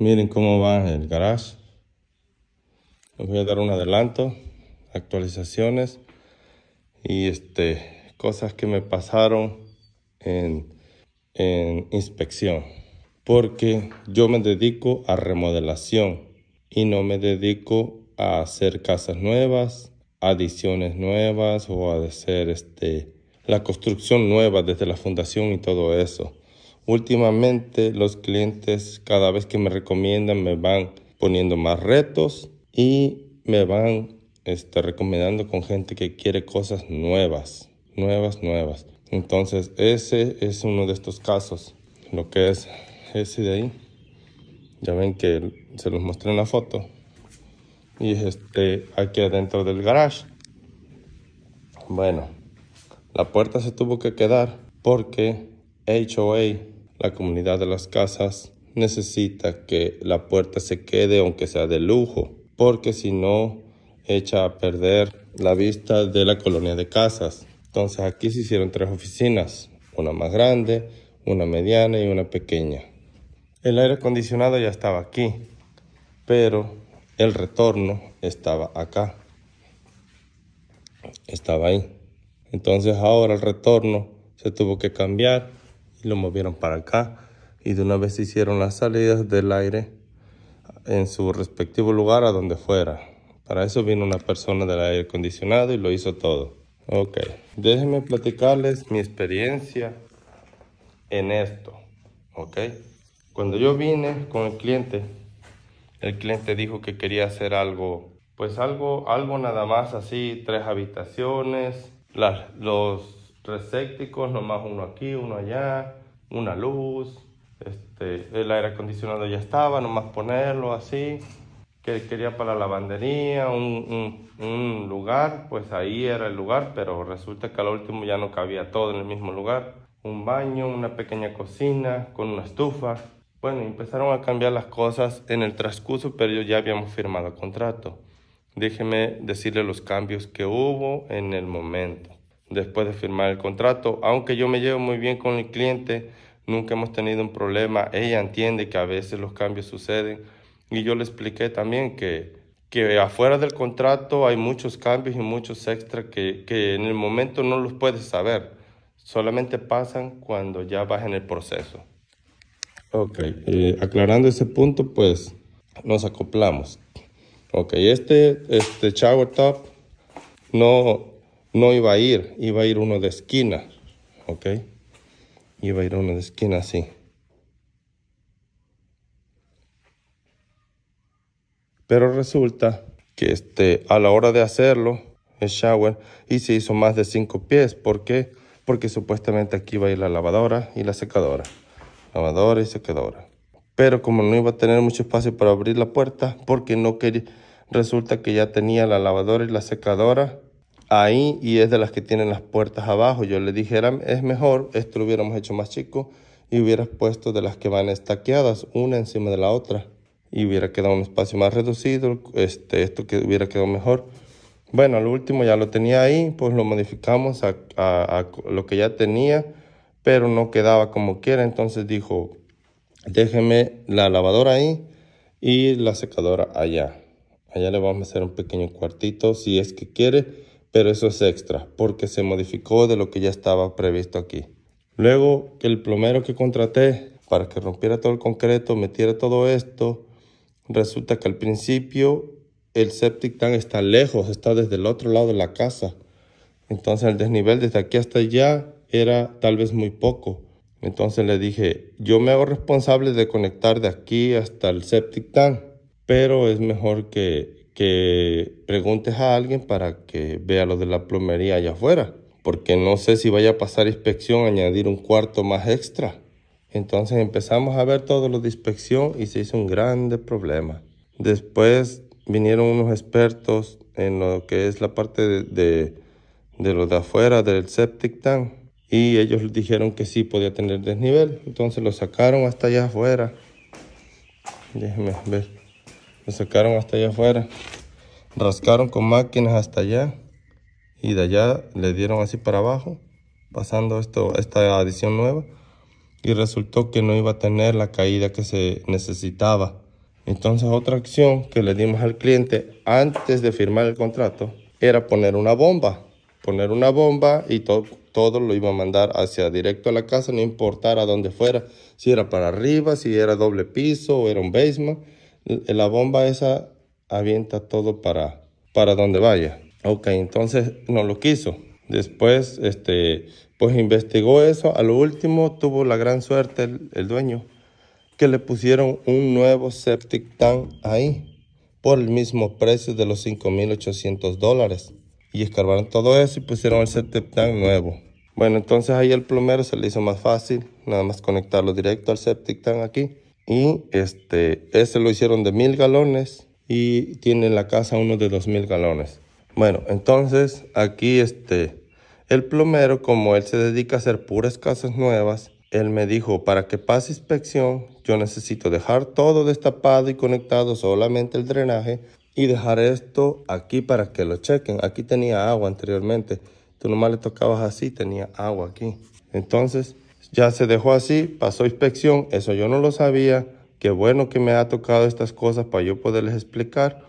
Miren cómo va el garage. Les voy a dar un adelanto, actualizaciones y este, cosas que me pasaron en, inspección. Porque yo me dedico a remodelación y no me dedico a hacer casas nuevas, adiciones nuevas o a hacer este, la construcción nueva desde la fundación y todo eso. Últimamente los clientes cada vez que me recomiendan me van poniendo más retos y me van este, recomendando con gente que quiere cosas nuevas, nuevas, nuevas. Entonces ese es uno de estos casos, lo que es ese de ahí. Ya ven que se los mostré en la foto. Y este aquí adentro del garage. Bueno, la puerta se tuvo que quedar porque HOA la comunidad de las casas necesita que la puerta se quede aunque sea de lujo, porque si no echa a perder la vista de la colonia de casas. Entonces aquí se hicieron tres oficinas, una más grande, una mediana y una pequeña. El aire acondicionado ya estaba aquí, pero el retorno estaba acá. Estaba ahí. Entonces ahora el retorno se tuvo que cambiar y lo movieron para acá y de una vez hicieron las salidas del aire en su respectivo lugar a donde fuera. Para eso vino una persona del aire acondicionado y lo hizo todo. Ok, déjenme platicarles mi experiencia en esto. Ok, cuando yo vine con el cliente, el cliente dijo que quería hacer algo, pues algo, algo nada más así, tres habitaciones, las, los sépticos nomás uno aquí, uno allá, una luz, este, el aire acondicionado ya estaba, nomás ponerlo así, que quería para la lavandería, un, lugar, pues ahí era el lugar, pero resulta que al último ya no cabía todo en el mismo lugar, un baño, una pequeña cocina con una estufa. Bueno, empezaron a cambiar las cosas en el transcurso, pero yo ya habíamos firmado contrato. Déjeme decirle los cambios que hubo en el momento después de firmar el contrato. Aunque yo me llevo muy bien con el cliente, nunca hemos tenido un problema. Ella entiende que a veces los cambios suceden y yo le expliqué también que, afuera del contrato hay muchos cambios y muchos extras que, en el momento no los puedes saber. Solamente pasan cuando ya vas en el proceso. Ok, eh, aclarando ese punto, pues nos acoplamos. Ok, este, este shower top no, no iba a ir, iba a ir uno de esquina, ¿ok? Iba a ir uno de esquina así. Pero resulta que este, a la hora de hacerlo, el shower, y se hizo más de cinco pies. ¿Por qué? Porque supuestamente aquí iba a ir la lavadora y la secadora. Lavadora y secadora. Pero como no iba a tener mucho espacio para abrir la puerta, porque no quería, resulta que ya tenía la lavadora y la secadora ahí y es de las que tienen las puertas abajo. Yo le dije, es mejor, esto lo hubiéramos hecho más chico y hubieras puesto de las que van estaqueadas una encima de la otra y hubiera quedado un espacio más reducido, este, esto que hubiera quedado mejor. Bueno, al último ya lo tenía ahí, pues lo modificamos a, a lo que ya tenía, pero no quedaba como quiera, entonces dijo, déjeme la lavadora ahí y la secadora allá. Allá le vamos a hacer un pequeño cuartito si es que quiere pero eso es extra, porque se modificó de lo que ya estaba previsto aquí. Luego que el plomero que contraté para que rompiera todo el concreto, metiera todo esto, resulta que al principio el septic tank está lejos, está desde el otro lado de la casa. Entonces el desnivel desde aquí hasta allá era tal vez muy poco. Entonces le dije, yo me hago responsable de conectar de aquí hasta el septic tank, pero es mejor que que preguntes a alguien para que vea lo de la plomería allá afuera, porque no sé si vaya a pasar inspección añadir un cuarto más extra. Entonces empezamos a ver todo lo de inspección y se hizo un grande problema. Después vinieron unos expertos en lo que es la parte de, de, de lo de afuera del septic tank y ellos dijeron que sí podía tener desnivel. Entonces lo sacaron hasta allá afuera. Déjenme ver. Se sacaron hasta allá afuera. Rascaron con máquinas hasta allá. Y de allá le dieron así para abajo. Pasando esto, esta adición nueva. Y resultó que no iba a tener la caída que se necesitaba. Entonces otra acción que le dimos al cliente antes de firmar el contrato era poner una bomba. Poner una bomba y todo, todo lo iba a mandar hacia directo a la casa, no importara dónde fuera. Si era para arriba, si era doble piso o era un basement la bomba esa avienta todo para, para donde vaya. Ok, entonces no lo quiso. Después, este, pues investigó eso. A lo último tuvo la gran suerte el, el dueño que le pusieron un nuevo septic tank ahí por el mismo precio de los 5.800 dólares. Y escarbaron todo eso y pusieron el septic tank nuevo. Bueno, entonces ahí el plomero se le hizo más fácil, nada más conectarlo directo al septic tank aquí y este, este lo hicieron de mil galones y tiene la casa uno de dos mil galones. Bueno, entonces aquí este, el plomero, como él se dedica a hacer puras casas nuevas, él me dijo, para que pase inspección, yo necesito dejar todo destapado y conectado solamente el drenaje y dejar esto aquí para que lo chequen. Aquí tenía agua anteriormente. Tú nomás le tocabas así, tenía agua aquí. Entonces, ya se dejó así, pasó inspección, eso yo no lo sabía. Qué bueno que me ha tocado estas cosas para yo poderles explicar.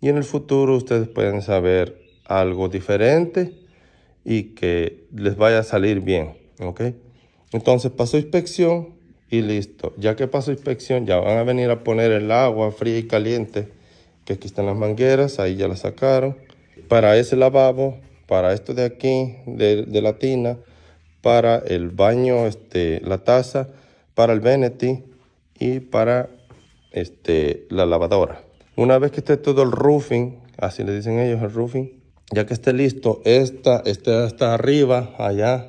Y en el futuro ustedes pueden saber algo diferente y que les vaya a salir bien. ¿Ok? Entonces pasó inspección y listo. Ya que pasó inspección, ya van a venir a poner el agua fría y caliente. Que aquí están las mangueras, ahí ya la sacaron. Para ese lavabo, para esto de aquí, de, de la tina para el baño, este, la taza, para el Benetti y para este, la lavadora. Una vez que esté todo el roofing, así le dicen ellos el roofing, ya que esté listo, esta, está arriba, allá,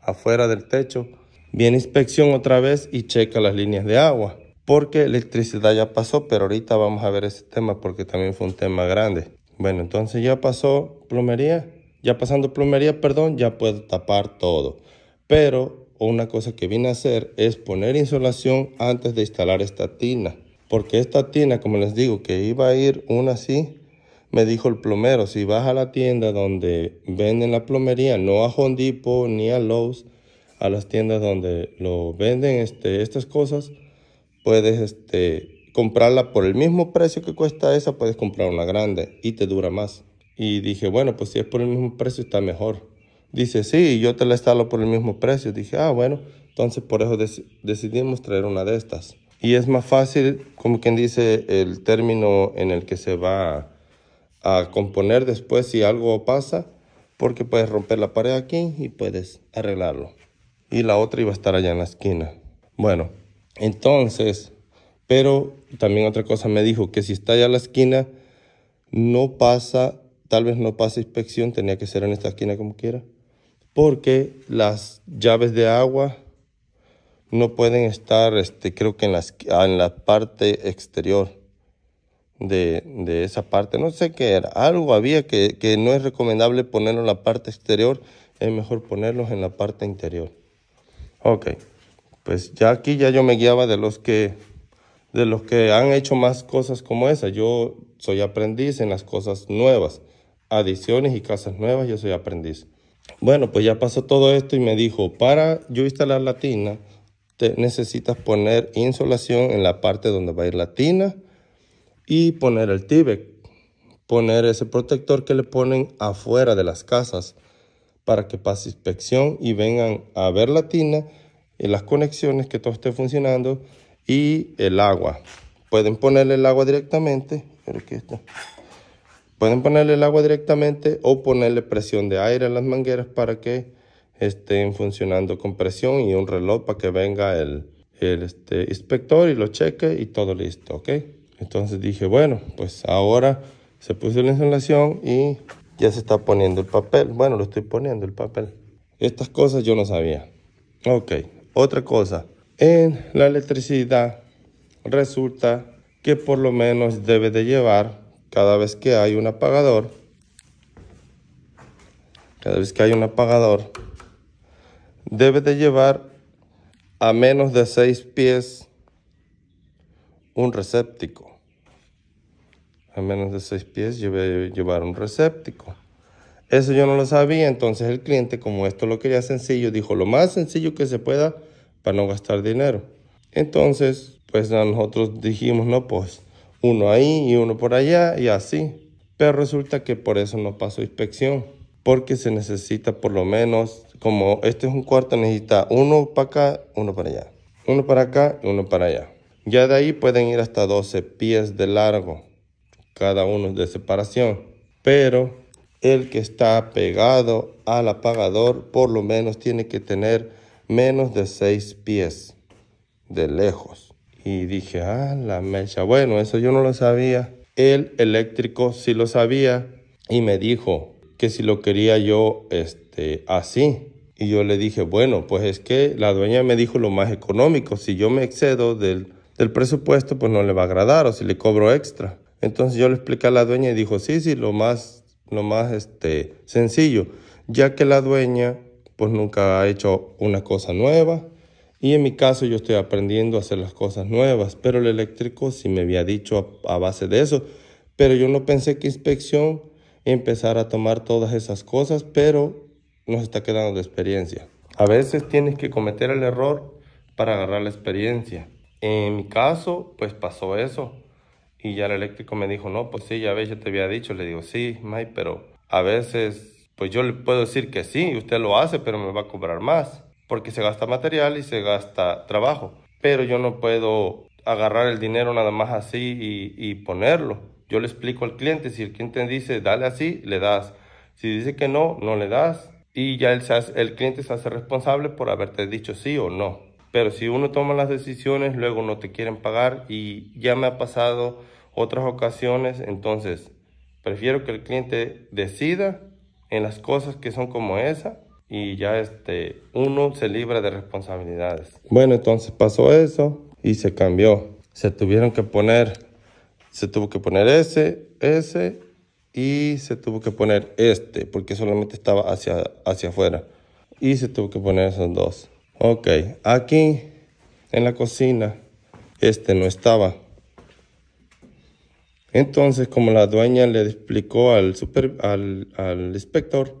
afuera del techo. Viene inspección otra vez y checa las líneas de agua, porque electricidad ya pasó, pero ahorita vamos a ver ese tema porque también fue un tema grande. Bueno, entonces ya pasó plomería, ya pasando plomería, perdón, ya puedo tapar todo. Pero una cosa que vine a hacer es poner insolación antes de instalar esta tina. Porque esta tina, como les digo, que iba a ir una así, me dijo el plomero, si vas a la tienda donde venden la plomería, no a Home Depot ni a Lowe's, a las tiendas donde lo venden este, estas cosas, puedes este, comprarla por el mismo precio que cuesta esa, puedes comprar una grande y te dura más. Y dije, bueno, pues si es por el mismo precio está mejor. Dice, sí, yo te la instalo por el mismo precio. Dije, ah, bueno, entonces por eso decidimos traer una de estas. Y es más fácil, como quien dice, el término en el que se va a, componer después si algo pasa, porque puedes romper la pared aquí y puedes arreglarlo. Y la otra iba a estar allá en la esquina. Bueno, entonces, pero también otra cosa me dijo que si está allá en la esquina, no pasa, tal vez no pasa inspección, tenía que ser en esta esquina como quiera porque las llaves de agua no pueden estar, este, creo que en, las, en la parte exterior de, de, esa parte. No sé qué era, algo había que, que no es recomendable ponerlo en la parte exterior, es mejor ponerlos en la parte interior. Ok, pues ya aquí ya yo me guiaba de los que de los que han hecho más cosas como esa. Yo soy aprendiz en las cosas nuevas, adiciones y casas nuevas, yo soy aprendiz. Bueno, pues ya pasó todo esto y me dijo, para yo instalar la tina, te necesitas poner insolación en la parte donde va a ir la tina y poner el Tibec, poner ese protector que le ponen afuera de las casas para que pase inspección y vengan a ver la tina, y las conexiones, que todo esté funcionando y el agua. Pueden ponerle el agua directamente, pero aquí está. Pueden ponerle el agua directamente o ponerle presión de aire a las mangueras para que estén funcionando con presión y un reloj para que venga el, este, inspector y lo cheque y todo listo, ¿ok? Entonces dije, bueno, pues ahora se puso la instalación y ya se está poniendo el papel. Bueno, lo estoy poniendo el papel. Estas cosas yo no sabía. Ok, otra cosa. En la electricidad resulta que por lo menos debe de llevar cada vez que hay un apagador, cada vez que hay un apagador, debe de llevar a menos de 6 pies un recéptico A menos de 6 pies debe llevar un recéptico Eso yo no lo sabía, entonces el cliente, como esto lo quería sencillo, dijo lo más sencillo que se pueda para no gastar dinero. Entonces, pues nosotros dijimos, no, pues uno ahí y uno por allá y así. Pero resulta que por eso no pasó inspección, porque se necesita por lo menos, como este es un cuarto, necesita uno para acá, uno para allá, uno para acá y uno para allá. Ya de ahí pueden ir hasta 12 pies de largo, cada uno de separación. Pero el que está pegado al apagador por lo menos tiene que tener menos de 6 pies de lejos. Y dije, ah, la mecha. Bueno, eso yo no lo sabía. El eléctrico sí lo sabía y me dijo que si lo quería yo este, así. Y yo le dije, bueno, pues es que la dueña me dijo lo más económico. Si yo me excedo del, presupuesto, pues no le va a agradar o si le cobro extra. Entonces yo le expliqué a la dueña y dijo, sí, sí, lo más, lo más este, sencillo, ya que la dueña pues nunca ha hecho una cosa nueva y en mi caso yo estoy aprendiendo a hacer las cosas nuevas, pero el eléctrico sí me había dicho a, base de eso, pero yo no pensé que inspección empezara a tomar todas esas cosas, pero nos está quedando de experiencia. A veces tienes que cometer el error para agarrar la experiencia. En mi caso, pues pasó eso. Y ya el eléctrico me dijo, no, pues sí, ya ves, yo te había dicho. Le digo, sí, May, pero a veces, pues yo le puedo decir que sí, usted lo hace, pero me va a cobrar más porque se gasta material y se gasta trabajo. Pero yo no puedo agarrar el dinero nada más así y, ponerlo. Yo le explico al cliente, si el cliente dice dale así, le das. Si dice que no, no le das. Y ya el, el cliente se hace responsable por haberte dicho sí o no. Pero si uno toma las decisiones, luego no te quieren pagar y ya me ha pasado otras ocasiones, entonces prefiero que el cliente decida en las cosas que son como esa y ya este, uno se libra de responsabilidades. Bueno, entonces pasó eso y se cambió. Se tuvieron que poner, se tuvo que poner ese, ese y se tuvo que poner este porque solamente estaba hacia, hacia afuera. Y se tuvo que poner esos dos. Ok, aquí en la cocina este no estaba. Entonces, como la dueña le explicó al, super, al, al inspector,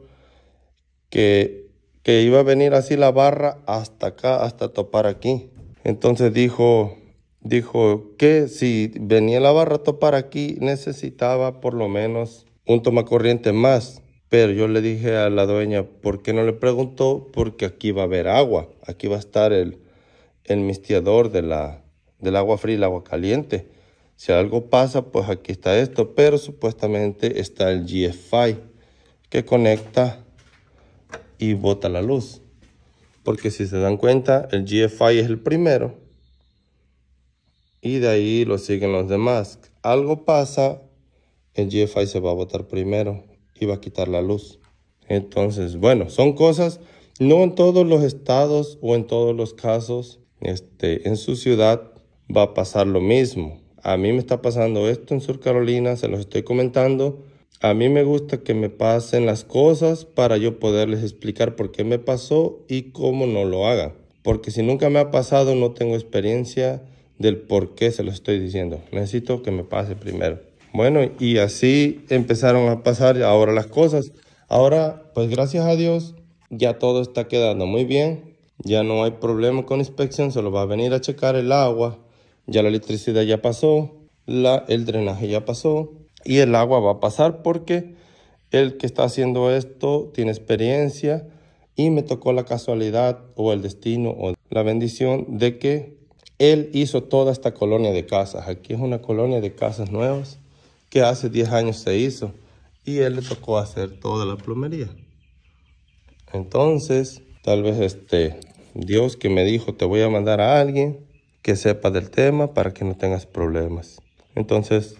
que, que iba a venir así la barra hasta acá, hasta topar aquí. Entonces dijo, dijo que si venía la barra a topar aquí, necesitaba por lo menos un tomacorriente más. Pero yo le dije a la dueña, ¿por qué no le preguntó? Porque aquí va a haber agua, aquí va a estar el, el mistiador de la, del agua fría y el agua caliente. Si algo pasa, pues aquí está esto, pero supuestamente está el GFI que conecta y bota la luz. Porque si se dan cuenta, el GFI es el primero. Y de ahí lo siguen los demás. Algo pasa, el GFI se va a botar primero y va a quitar la luz. Entonces, bueno, son cosas, no en todos los estados o en todos los casos, este, en su ciudad va a pasar lo mismo. A mí me está pasando esto en Sur Carolina, se los estoy comentando a mí me gusta que me pasen las cosas para yo poderles explicar por qué me pasó y cómo no lo haga. Porque si nunca me ha pasado, no tengo experiencia del por qué se lo estoy diciendo. Necesito que me pase primero. Bueno, y así empezaron a pasar ahora las cosas. Ahora, pues gracias a Dios, ya todo está quedando muy bien. Ya no hay problema con inspección, solo va a venir a checar el agua. Ya la electricidad ya pasó, la, el drenaje ya pasó y el agua va a pasar porque el que está haciendo esto tiene experiencia y me tocó la casualidad o el destino o la bendición de que él hizo toda esta colonia de casas. Aquí es una colonia de casas nuevas que hace 10 años se hizo y él le tocó hacer toda la plomería. Entonces, tal vez este Dios que me dijo, te voy a mandar a alguien que sepa del tema para que no tengas problemas. Entonces,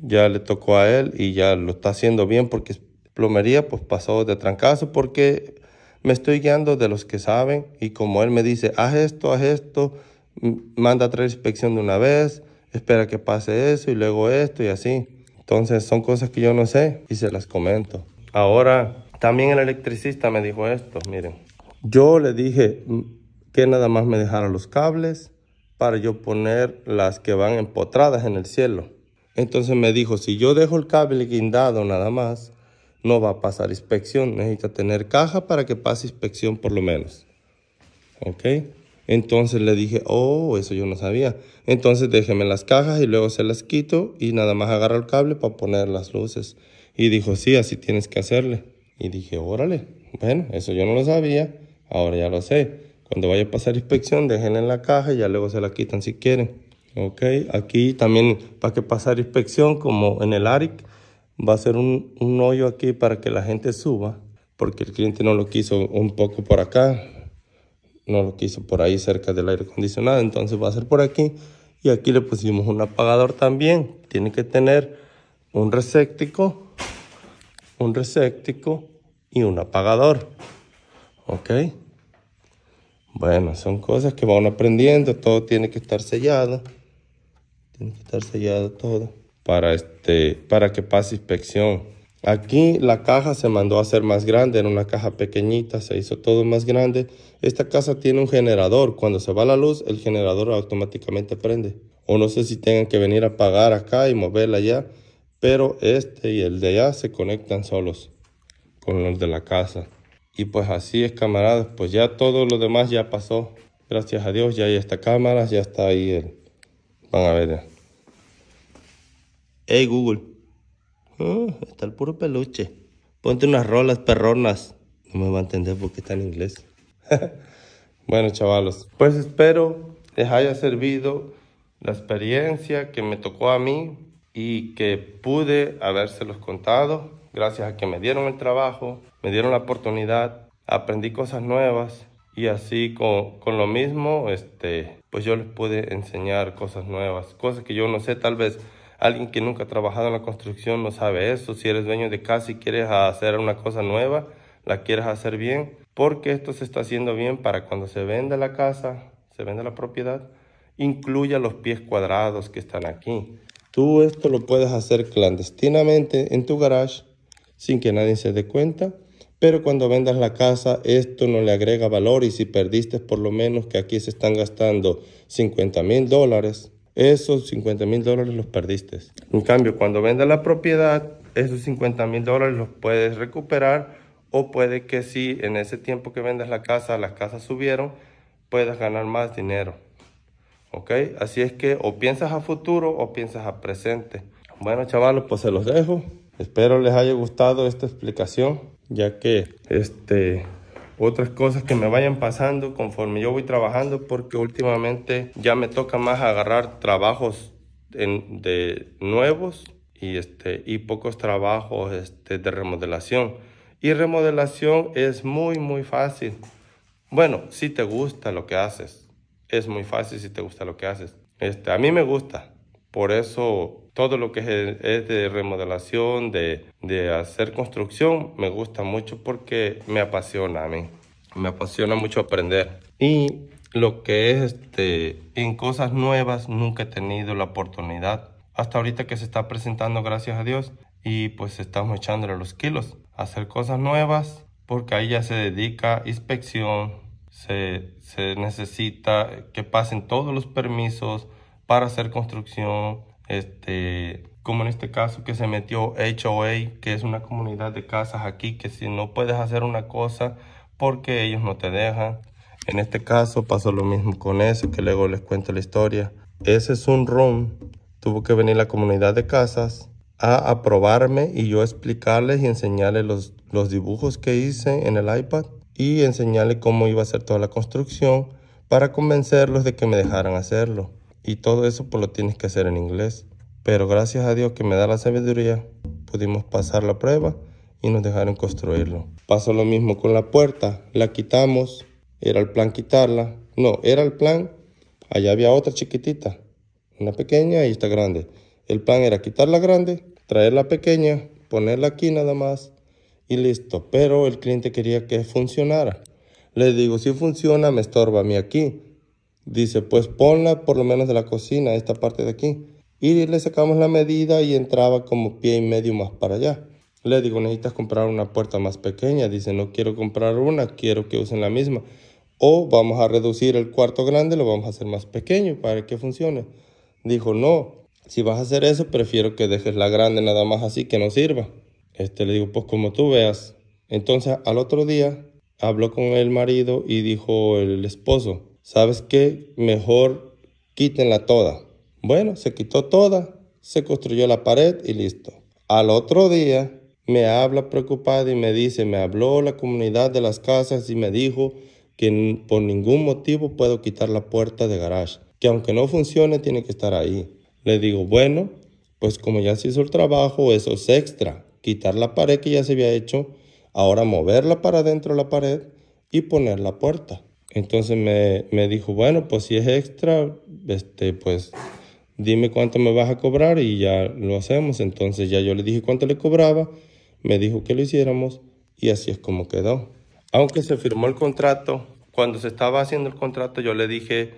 ya le tocó a él y ya lo está haciendo bien porque plomería pues pasó de trancazo porque me estoy guiando de los que saben y como él me dice, haz esto, haz esto, manda a traer inspección de una vez, espera que pase eso y luego esto y así. Entonces son cosas que yo no sé y se las comento. Ahora, también el electricista me dijo esto, miren. Yo le dije que nada más me dejara los cables para yo poner las que van empotradas en el cielo. Entonces me dijo, si yo dejo el cable guindado nada más, no va a pasar inspección. Necesita tener caja para que pase inspección por lo menos. ¿Ok? Entonces le dije, oh, eso yo no sabía. Entonces déjeme las cajas y luego se las quito y nada más agarro el cable para poner las luces. Y dijo, sí, así tienes que hacerle. Y dije, órale, bueno, eso yo no lo sabía, ahora ya lo sé. Cuando vaya a pasar inspección, déjenla en la caja y ya luego se la quitan si quieren. Ok, aquí también para que pasar inspección como en el ARIC. Va a ser un, hoyo aquí para que la gente suba. Porque el cliente no lo quiso un poco por acá. No lo quiso por ahí cerca del aire acondicionado. Entonces va a ser por aquí. Y aquí le pusimos un apagador también. Tiene que tener un reséctico Un reséctico y un apagador. Ok. Bueno, son cosas que van aprendiendo. Todo tiene que estar sellado que estar sellado todo para, este, para que pase inspección. Aquí la caja se mandó a hacer más grande, era una caja pequeñita, se hizo todo más grande. Esta casa tiene un generador, cuando se va la luz el generador automáticamente prende. O no sé si tengan que venir a apagar acá y moverla allá, pero este y el de allá se conectan solos con los de la casa. Y pues así es camaradas, pues ya todo lo demás ya pasó. Gracias a Dios ya hay esta cámara, ya está ahí el... Van a ver. Hey Google. Oh, está el puro peluche. Ponte unas rolas perronas. No me va a entender porque está en inglés. bueno, chavalos. Pues espero les haya servido la experiencia que me tocó a mí y que pude habérselos contado. Gracias a que me dieron el trabajo, me dieron la oportunidad, aprendí cosas nuevas y así con, lo mismo, este, pues yo les pude enseñar cosas nuevas, cosas que yo no sé tal vez Alguien que nunca ha trabajado en la construcción no sabe eso. Si eres dueño de casa y quieres hacer una cosa nueva, la quieres hacer bien, porque esto se está haciendo bien para cuando se venda la casa, se venda la propiedad, incluya los pies cuadrados que están aquí. Tú esto lo puedes hacer clandestinamente en tu garage sin que nadie se dé cuenta, pero cuando vendas la casa esto no le agrega valor y si perdiste por lo menos que aquí se están gastando 50 mil dólares, esos 50 mil dólares los perdiste. En cambio, cuando vendas la propiedad, esos 50 mil dólares los puedes recuperar o puede que si en ese tiempo que vendas la casa, las casas subieron, puedas ganar más dinero. ¿Ok? Así es que o piensas a futuro o piensas a presente. Bueno, chavalos, pues se los dejo. Espero les haya gustado esta explicación, ya que este otras cosas que me vayan pasando conforme yo voy trabajando, porque últimamente ya me toca más agarrar trabajos de nuevos y, este, y pocos trabajos este, de remodelación. Y remodelación es muy, muy fácil. Bueno, si te gusta lo que haces, es muy fácil si te gusta lo que haces. Este, a mí me gusta, por eso todo lo que es, de remodelación, de, hacer construcción, me gusta mucho porque me apasiona a mí. Me apasiona mucho aprender. Y lo que es este, en cosas nuevas, nunca he tenido la oportunidad. Hasta ahorita que se está presentando, gracias a Dios, y pues estamos echándole los kilos. Hacer cosas nuevas, porque ahí ya se dedica inspección, se, se necesita que pasen todos los permisos para hacer construcción, este, como en este caso que se metió HOA, que es una comunidad de casas aquí, que si no puedes hacer una cosa porque ellos no te dejan. En este caso pasó lo mismo con eso, que luego les cuento la historia. Ese es un room, tuvo que venir la comunidad de casas a aprobarme y yo explicarles y enseñarles los, los dibujos que hice en el iPad y enseñarles cómo iba a ser toda la construcción para convencerlos de que me dejaran hacerlo. Y todo eso pues lo tienes que hacer en inglés. Pero gracias a Dios que me da la sabiduría, pudimos pasar la prueba y nos dejaron construirlo. Pasó lo mismo con la puerta, la quitamos, era el plan quitarla. No, era el plan, allá había otra chiquitita, una pequeña y esta grande. El plan era quitar la grande, traer la pequeña, ponerla aquí nada más y listo. Pero el cliente quería que funcionara. Le digo, si funciona, me estorba a mí aquí. Dice, pues ponla por lo menos de la cocina, esta parte de aquí. Y le sacamos la medida y entraba como pie y medio más para allá. Le digo, necesitas comprar una puerta más pequeña. Dice, no quiero comprar una, quiero que usen la misma. O vamos a reducir el cuarto grande, lo vamos a hacer más pequeño para que funcione. Dijo, no, si vas a hacer eso, prefiero que dejes la grande nada más así, que no sirva. Este le digo, pues como tú veas. Entonces al otro día habló con el marido y dijo el esposo, ¿sabes qué? Mejor quítenla toda. Bueno, se quitó toda, se construyó la pared y listo. Al otro día me habla preocupada y me dice, me habló la comunidad de las casas y me dijo que por ningún motivo puedo quitar la puerta de garage, que aunque no funcione tiene que estar ahí. Le digo, bueno, pues como ya se hizo el trabajo, eso es extra. Quitar la pared que ya se había hecho, ahora moverla para adentro de la pared y poner la puerta. Entonces me, me, dijo, bueno, pues si es extra, este, pues dime cuánto me vas a cobrar y ya lo hacemos. Entonces ya yo le dije cuánto le cobraba, me dijo que lo hiciéramos y así es como quedó. Aunque se firmó el contrato, cuando se estaba haciendo el contrato yo le dije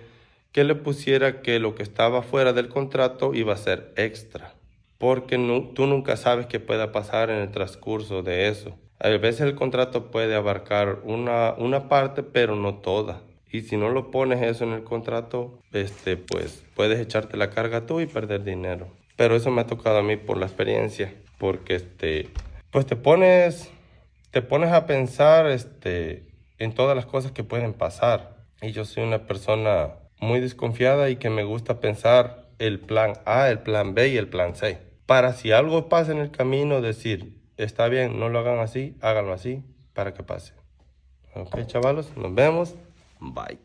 que le pusiera que lo que estaba fuera del contrato iba a ser extra, porque tú nunca sabes qué pueda pasar en el transcurso de eso. A veces el contrato puede abarcar una, una parte, pero no toda. Y si no lo pones eso en el contrato, este, pues puedes echarte la carga tú y perder dinero. Pero eso me ha tocado a mí por la experiencia, porque este, pues te pones, te pones a pensar este, en todas las cosas que pueden pasar. Y yo soy una persona muy desconfiada y que me gusta pensar el plan A, el plan B y el plan C. Para si algo pasa en el camino, decir, está bien, no lo hagan así, háganlo así para que pase. Ok, chavalos, nos vemos. Bye.